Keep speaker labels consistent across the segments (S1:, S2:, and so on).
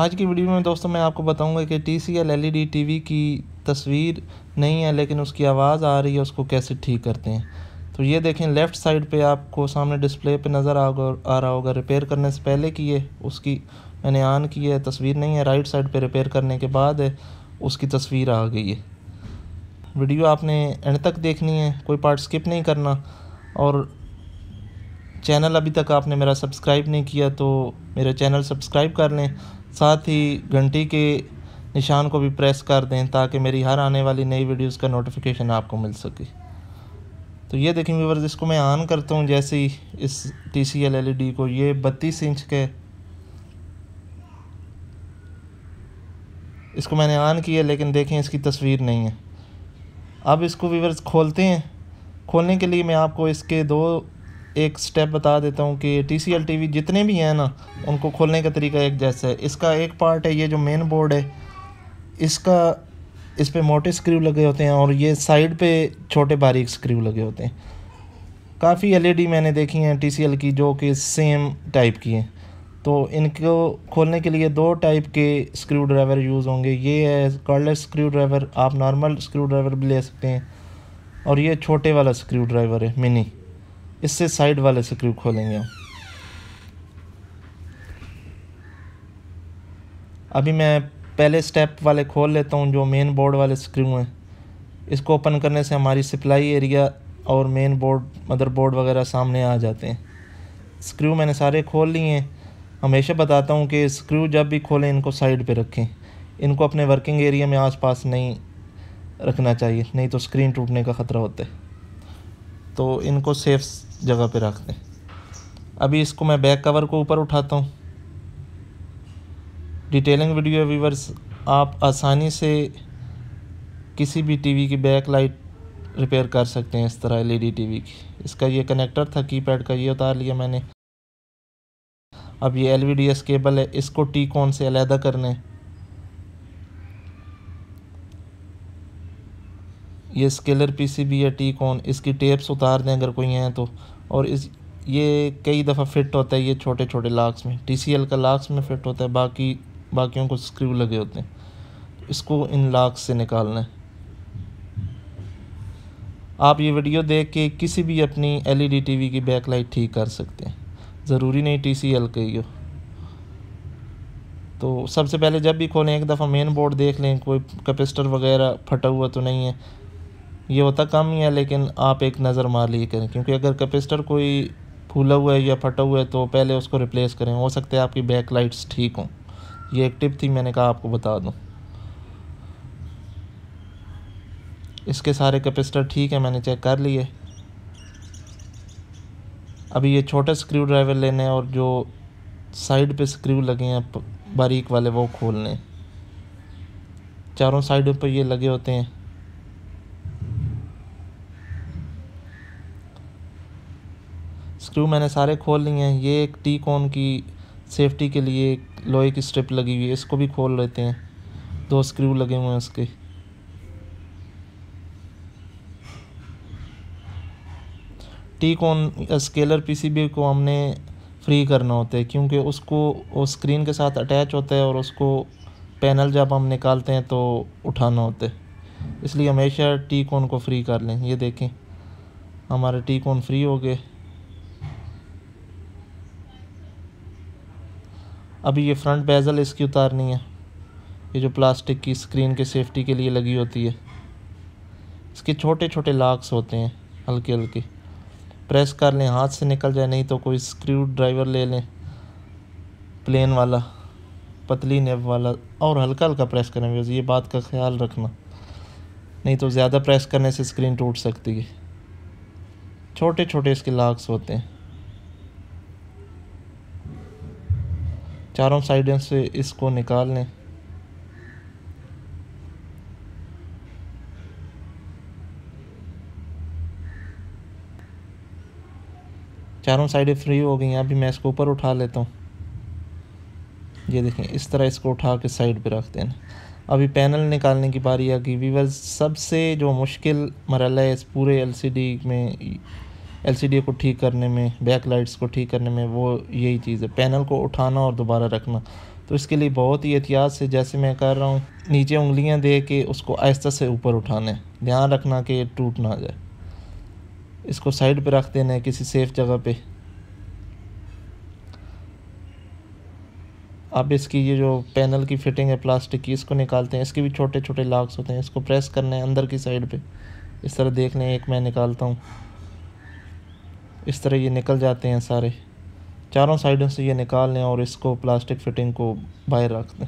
S1: आज की वीडियो में दोस्तों मैं आपको बताऊंगा कि T C L L E D T V की तस्वीर नहीं है लेकिन उसकी आवाज़ आ रही है उसको कैसे ठीक करते हैं तो ये देखें लेफ़्ट साइड पे आपको सामने डिस्प्ले पे नज़र आ, रहा होगा रिपेयर करने से पहले की है उसकी मैंने ऑन की है तस्वीर नहीं है राइट साइड पे रिपेयर करने के बाद है उसकी तस्वीर आ गई है वीडियो आपने एंड तक देखनी है कोई पार्ट स्किप नहीं करना और चैनल अभी तक आपने मेरा सब्सक्राइब नहीं किया तो मेरा चैनल सब्सक्राइब कर लें साथ ही घंटी के निशान को भी प्रेस कर दें ताकि मेरी हर आने वाली नई वीडियोस का नोटिफिकेशन आपको मिल सके तो ये देखें व्यूवर्स इसको मैं ऑन करता हूँ जैसे ही इस T C L L E D को ये बत्तीस इंच के इसको मैंने ऑन किया लेकिन देखें इसकी तस्वीर नहीं है अब इसको व्यूवर्स खोलते हैं खोलने के लिए मैं आपको इसके दो एक स्टेप बता देता हूँ कि T C L T V जितने भी हैं ना उनको खोलने का तरीका एक जैसा है इसका एक पार्ट है ये जो मेन बोर्ड है इसका इस पर मोटे स्क्रू लगे होते हैं और ये साइड पे छोटे बारीक स्क्रू लगे होते हैं काफ़ी एलईडी e मैंने देखी हैं एल की जो कि सेम टाइप की हैं तो इनको खोलने के लिए दो टाइप के स्क्रू ड्राइवर यूज़ होंगे ये है कॉर्डलेस स्क्रू ड्राइवर आप नॉर्मल स्क्रू ड्राइवर भी ले सकते हैं और ये छोटे वाला स्क्रू ड्राइवर है मिनी इससे साइड वाले स्क्रू खोलेंगे हम अभी मैं पहले स्टेप वाले खोल लेता हूँ जो मेन बोर्ड वाले स्क्रू हैं इसको ओपन करने से हमारी सप्लाई एरिया और मेन बोर्ड मदरबोर्ड वगैरह सामने आ जाते हैं स्क्रू मैंने सारे खोल लिए हैं हमेशा बताता हूँ कि स्क्रू जब भी खोलें इनको साइड पे रखें इनको अपने वर्किंग एरिया में आसपास नहीं रखना चाहिए नहीं तो स्क्रीन टूटने का ख़तरा होता है तो इनको सेफ जगह पे रख दें अभी इसको मैं बैक कवर को ऊपर उठाता हूँ डिटेलिंग वीडियो व्यूवर्स आप आसानी से किसी भी टीवी की बैक लाइट रिपेयर कर सकते हैं इस तरह एलईडी टीवी की इसका ये कनेक्टर था कीपैड का ये उतार लिया मैंने अब ये एल केबल है इसको टी कौन से अलहदा करना है ये स्केलर पीसीबी है टी कॉन इसकी टेप्स उतार दें अगर कोई हैं तो और इस ये कई दफ़ा फिट होता है ये छोटे छोटे लाक्स में टी सी एल का लाक्स में फिट होता है बाकी बाकियों को स्क्रू लगे होते हैं इसको इन लाक्स से निकालना है आप ये वीडियो देख के किसी भी अपनी एलईडी टीवी की बैक लाइट ठीक कर सकते हैं ज़रूरी नहीं टी सी एल के ही हो तो सबसे पहले जब भी खोलें एक दफ़ा मेन बोर्ड देख लें कोई कैपेसिटर वगैरह फटा हुआ तो नहीं है ये होता कम ही है लेकिन आप एक नज़र मार लिए करें क्योंकि अगर कैपेसिटर कोई फूला हुआ है या फटा हुआ है तो पहले उसको रिप्लेस करें हो सकता है आपकी बैक लाइट्स ठीक हों ये एक टिप थी मैंने कहा आपको बता दूँ इसके सारे कैपेसिटर ठीक है मैंने चेक कर लिए अभी ये छोटे स्क्रू ड्राइवर लेने और जो साइड पे स्क्रू लगे हैं बारीक वाले वो खोलने चारों साइडों पर ये लगे होते हैं स्क्रू मैंने सारे खोल लिए हैं ये एक टी कोन की सेफ्टी के लिए एक लोहे की स्ट्रिप लगी हुई है इसको भी खोल लेते हैं दो स्क्रू लगे हुए हैं उसके टी कोन स्केलर पीसीबी को हमने फ्री करना होता है क्योंकि उसको वो स्क्रीन के साथ अटैच होता है और उसको पैनल जब हम निकालते हैं तो उठाना होता है इसलिए हमेशा टी कॉन को फ्री कर लें ये देखें हमारे टी कोन फ्री हो गए अभी ये फ्रंट बेज़ल इसकी उतारनी है ये जो प्लास्टिक की स्क्रीन के सेफ्टी के लिए लगी होती है इसके छोटे छोटे लाक्स होते हैं हल्के हल्के प्रेस कर लें हाथ से निकल जाए नहीं तो कोई स्क्रू ड्राइवर ले लें प्लेन वाला पतली नेब वाला और हल्का हल्का प्रेस करें बस ये बात का ख्याल रखना नहीं तो ज़्यादा प्रेस करने से स्क्रीन टूट सकती है छोटे छोटे इसके लाक्स होते हैं चारों साइडों से इसको निकाल लें चारों साइडें फ्री हो गई हैं अभी मैं इसको ऊपर उठा लेता हूँ ये देखें इस तरह इसको उठा के साइड पे रख देना अभी पैनल निकालने की बारी आ गई वीवर्स सबसे जो मुश्किल मरल है इस पूरे एलसीडी में एल को ठीक करने में बैक लाइट्स को ठीक करने में वो यही चीज़ है पैनल को उठाना और दोबारा रखना तो इसके लिए बहुत ही एहतियात से जैसे मैं कर रहा हूँ नीचे उंगलियाँ दे के उसको आहिस्ता से ऊपर उठाना है ध्यान रखना कि टूट ना जाए इसको साइड पर रख देना है किसी सेफ़ जगह पर अब इसकी ये जो पैनल की फिटिंग है प्लास्टिक की इसको निकालते हैं इसके भी छोटे छोटे लाक्स होते हैं इसको प्रेस करना है अंदर की साइड पे इस तरह देख लें एक मैं निकालता हूँ इस तरह ये निकल जाते हैं सारे चारों साइडों से ये निकाल लें और इसको प्लास्टिक फिटिंग को बाहर रख दें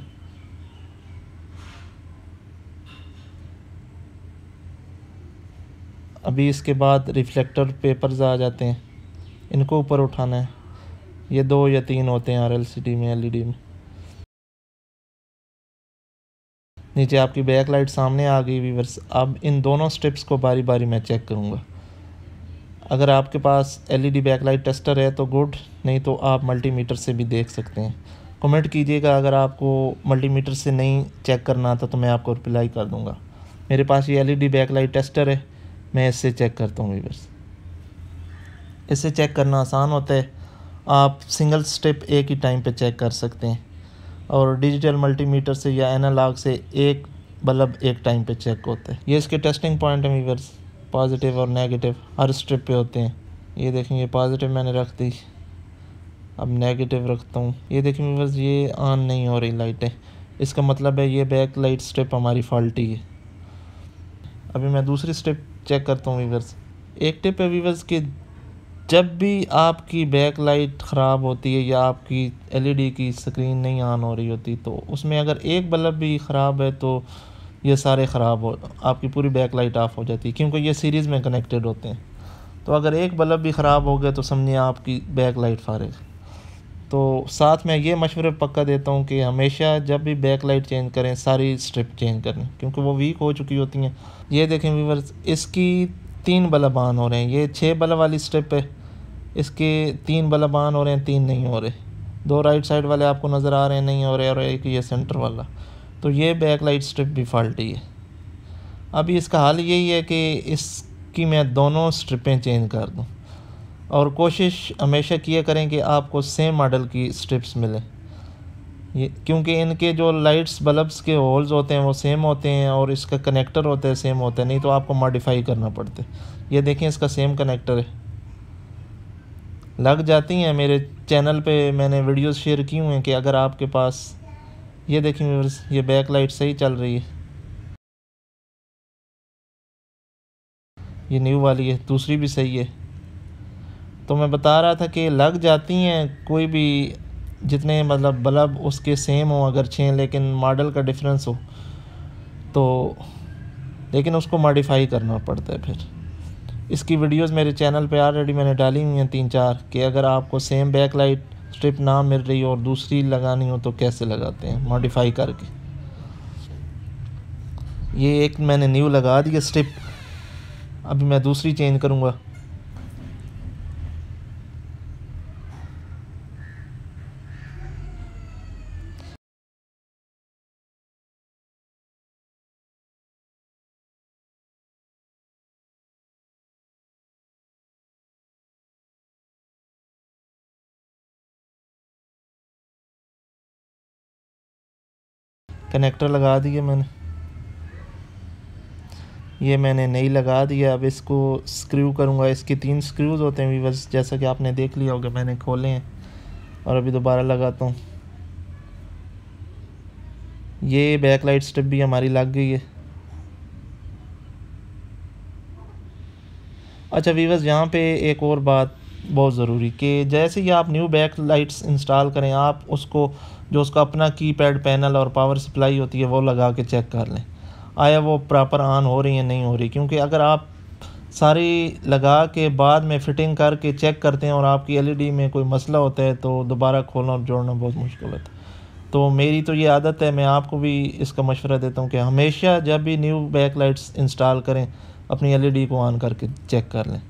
S1: अभी इसके बाद रिफ्लेक्टर पेपर्स आ जाते हैं इनको ऊपर उठाना है ये दो या तीन होते हैं आरएलसीडी में एलईडी e में नीचे आपकी बैक लाइट सामने आ गई वीवर्स अब इन दोनों स्टेप्स को बारी बारी मैं चेक करूँगा अगर आपके पास एलईडी बैकलाइट टेस्टर है तो गुड नहीं तो आप मल्टीमीटर से भी देख सकते हैं कमेंट कीजिएगा अगर आपको मल्टीमीटर से नहीं चेक करना आता तो मैं आपको रिप्लाई कर दूंगा मेरे पास ये एलईडी बैकलाइट टेस्टर है मैं इससे चेक करता हूँ वीवर्स इससे चेक करना आसान होता है आप सिंगल स्टेप एक ही टाइम पे चेक कर सकते हैं और डिजिटल मीटर से या एनालॉग से एक बल्ब एक टाइम पर चेक होता है ये इसके टेस्टिंग पॉइंट है वीवर्स पॉजिटिव और नेगेटिव हर स्ट्रिप पे होते हैं ये देखें ये पॉजिटिव मैंने रख दी अब नेगेटिव रखता हूँ ये देखें बस ये ऑन नहीं हो रही लाइटें इसका मतलब है ये बैक लाइट स्ट्रिप हमारी फॉल्टी है अभी मैं दूसरी स्ट्रिप चेक करता हूँ वीवर्स एक टिप है वीवर्स कि जब भी आपकी बैक लाइट ख़राब होती है या आपकी एलईडी e की स्क्रीन नहीं ऑन हो रही होती तो उसमें अगर एक बल्ब भी ख़राब है तो ये सारे ख़राब हो आपकी पूरी बैक लाइट ऑफ हो जाती है क्योंकि ये सीरीज़ में कनेक्टेड होते हैं तो अगर एक बल्ब भी ख़राब हो गया तो समझिए आपकी बैक लाइट फारिग तो साथ में ये मशवरे पक्का देता हूँ कि हमेशा जब भी बैक लाइट चेंज करें सारी स्ट्रिप चेंज करें क्योंकि वो वीक हो चुकी होती हैं ये देखें वीवर्स इसकी तीन बल्ब ऑन हो रहे हैं ये छः बल्ब वाली स्ट्रिप है इसके तीन बल्ब ऑन हो रहे हैं तीन नहीं हो रहे दो राइट साइड वाले आपको नज़र आ रहे हैं नहीं हो रहे और एक ये सेंटर वाला तो ये बैक लाइट स्ट्रिप भी फाल्टी है अभी इसका हाल यही है कि इसकी मैं दोनों स्ट्रिपें चेंज कर दूँ और कोशिश हमेशा किया करें कि आपको सेम मॉडल की स्ट्रिप्स मिले ये क्योंकि इनके जो लाइट्स बल्ब्स के होल्स होते हैं वो सेम होते हैं और इसका कनेक्टर होता है सेम होता है नहीं तो आपको मॉडिफाई करना पड़ता है ये देखें इसका सेम कनेक्टर है लग जाती हैं मेरे चैनल पे मैंने वीडियोस शेयर की हुए हैं कि अगर आपके पास ये देखिए व्यूवर्स ये बैक लाइट से ही चल रही है ये न्यू वाली है दूसरी भी सही है तो मैं बता रहा था कि लग जाती हैं कोई भी जितने मतलब बल्ब उसके सेम हो अगर छः लेकिन मॉडल का डिफरेंस हो तो लेकिन उसको मॉडिफाई करना पड़ता है फिर इसकी वीडियोस मेरे चैनल पे ऑलरेडी मैंने डाली हुई हैं तीन चार कि अगर आपको सेम बैक लाइट स्ट्रिप ना मिल रही हो और दूसरी लगानी हो तो कैसे लगाते हैं मॉडिफाई करके ये एक मैंने न्यू लगा दी है स्ट्रिप अभी मैं दूसरी चेंज करूँगा कनेक्टर लगा दिए मैंने ये मैंने नहीं लगा दिया अब इसको स्क्रू करूँगा इसके तीन स्क्रूज़ होते हैं वीवर्स जैसा कि आपने देख लिया होगा मैंने खोले हैं और अभी दोबारा लगाता हूँ ये बैक लाइट स्ट्रिप भी हमारी लग गई है अच्छा वीवर्स यहाँ पे एक और बात बहुत ज़रूरी कि जैसे ही आप न्यू बैक लाइट्स इंस्टॉल करें आप उसको जो उसका अपना कीपैड पैनल और पावर सप्लाई होती है वो लगा के चेक कर लें आया वो प्रॉपर ऑन हो रही है नहीं हो रही क्योंकि अगर आप सारी लगा के बाद में फ़िटिंग करके चेक करते हैं और आपकी एलईडी e में कोई मसला होता है तो दोबारा खोलना और जोड़ना बहुत मुश्किल होता है तो मेरी तो ये आदत है मैं आपको भी इसका मशवरा देता हूँ कि हमेशा जब भी न्यू बैक लाइट्स इंस्टॉल करें अपनी एलईडी e को ऑन करके चेक कर लें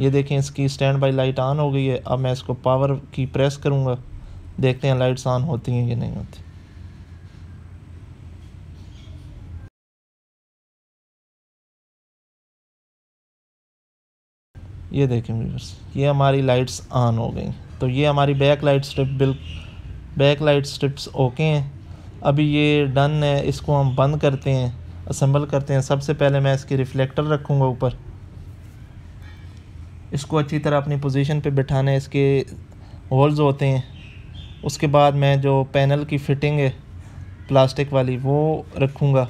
S1: ये देखें इसकी स्टैंड बाई लाइट ऑन हो गई है अब मैं इसको पावर की प्रेस करूँगा देखते हैं लाइट्स ऑन होती हैं या नहीं होती ये देखें व्यूवर्स ये हमारी लाइट्स ऑन हो गई तो ये हमारी बैक लाइट स्ट्रिप बिल बैक लाइट स्ट्रिप्स ओके हैं अभी ये डन है इसको हम बंद करते हैं असम्बल करते हैं सबसे पहले मैं इसकी रिफ्लेक्टर रखूँगा ऊपर इसको अच्छी तरह अपनी पोजीशन पे बिठाना है इसके होल्स होते हैं उसके बाद मैं जो पैनल की फ़िटिंग है प्लास्टिक वाली वो रखूँगा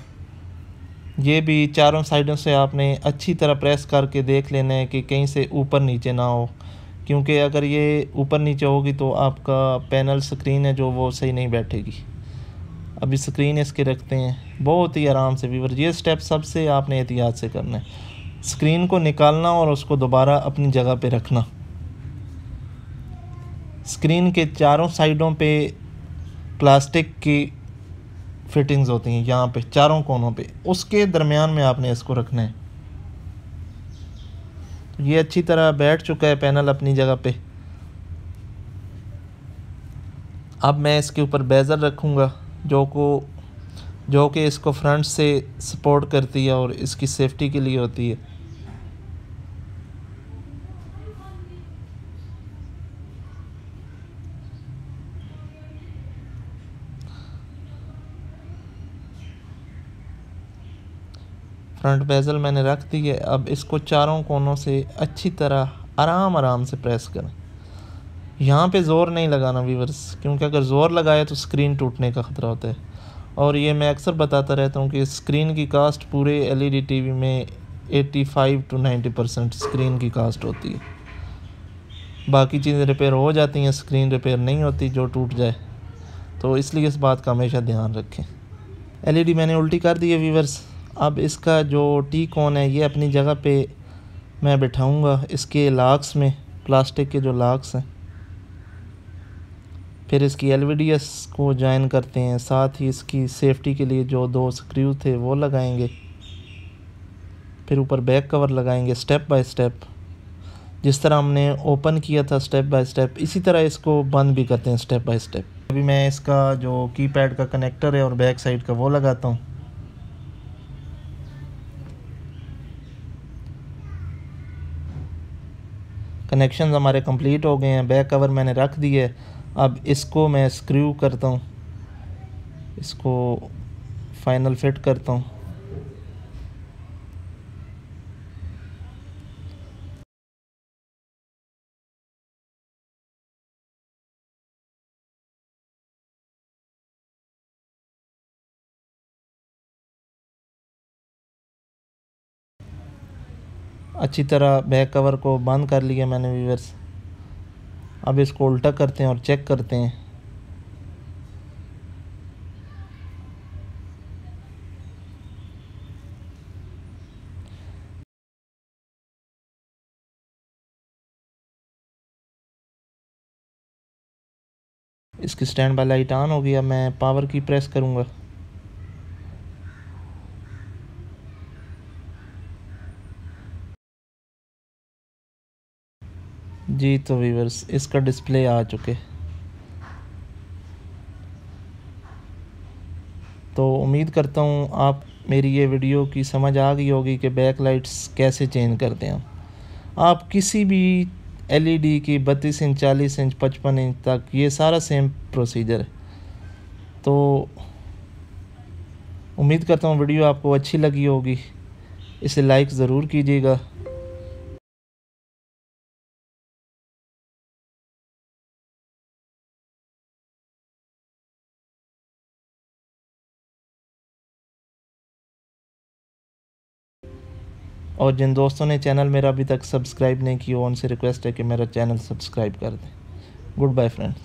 S1: ये भी चारों साइडों से आपने अच्छी तरह प्रेस करके देख लेना है कि कहीं से ऊपर नीचे ना हो क्योंकि अगर ये ऊपर नीचे होगी तो आपका पैनल स्क्रीन है जो वो सही नहीं बैठेगी अभी स्क्रीन इसके रखते हैं बहुत ही आराम से व्यूवर ये स्टेप सबसे आपने एहतियात से करना है स्क्रीन को निकालना और उसको दोबारा अपनी जगह पे रखना स्क्रीन के चारों साइडों पे प्लास्टिक की फिटिंग्स होती हैं यहाँ पे चारों कोनों पे उसके दरमियान में आपने इसको रखना है तो ये अच्छी तरह बैठ चुका है पैनल अपनी जगह पे अब मैं इसके ऊपर बेज़र रखूँगा जो को जो कि इसको फ्रंट से सपोर्ट करती है और इसकी सेफ्टी के लिए होती है फ्रंट बेजल मैंने रख दी है अब इसको चारों कोनों से अच्छी तरह आराम आराम से प्रेस करें यहाँ पे ज़ोर नहीं लगाना वीवर्स क्योंकि अगर ज़ोर लगाए तो स्क्रीन टूटने का ख़तरा होता है और ये मैं अक्सर बताता रहता हूँ कि स्क्रीन की कास्ट पूरे एलईडी टीवी में 85 टू 90 परसेंट स्क्रीन की कास्ट होती है बाकी चीज़ें रिपेयर हो जाती हैं स्क्रीन रिपेयर नहीं होती जो टूट जाए तो इसलिए इस बात का हमेशा ध्यान रखें एलईडी मैंने उल्टी कर दी है वीवर्स अब इसका जो टी कॉन है ये अपनी जगह पे मैं बैठाऊँगा इसके लाक्स में प्लास्टिक के जो लाक्स हैं फिर इसकी एल को ज्वाइन करते हैं साथ ही इसकी सेफ़्टी के लिए जो दो स्क्रू थे वो लगाएंगे फिर ऊपर बैक कवर लगाएंगे स्टेप बाय स्टेप जिस तरह हमने ओपन किया था स्टेप बाय स्टेप इसी तरह इसको बंद भी करते हैं स्टेप बाय स्टेप अभी मैं इसका जो कीपैड का कनेक्टर है और बैक साइड का वो लगाता हूँ कनेक्शन हमारे कंप्लीट हो गए हैं बैक कवर मैंने रख दिए अब इसको मैं स्क्रू करता हूँ इसको फाइनल फिट करता हूँ अच्छी तरह बैक कवर को बंद कर लिया मैंने व्यूवर्स अब इसको उल्टा करते हैं और चेक करते हैं इसकी स्टैंड बाय लाइट ऑन होगी अब मैं पावर की प्रेस करूँगा जी तो वीवर्स इसका डिस्प्ले आ चुके तो उम्मीद करता हूँ आप मेरी ये वीडियो की समझ आ गई होगी कि बैक लाइट्स कैसे चेंज करते हैं आप किसी भी एलईडी e की बत्तीस इंच चालीस इंच पचपन इंच तक ये सारा सेम प्रोसीजर है तो उम्मीद करता हूँ वीडियो आपको अच्छी लगी होगी इसे लाइक ज़रूर कीजिएगा और जिन दोस्तों ने चैनल मेरा अभी तक सब्सक्राइब नहीं किया उनसे रिक्वेस्ट है कि मेरा चैनल सब्सक्राइब कर दें गुड बाय फ्रेंड्स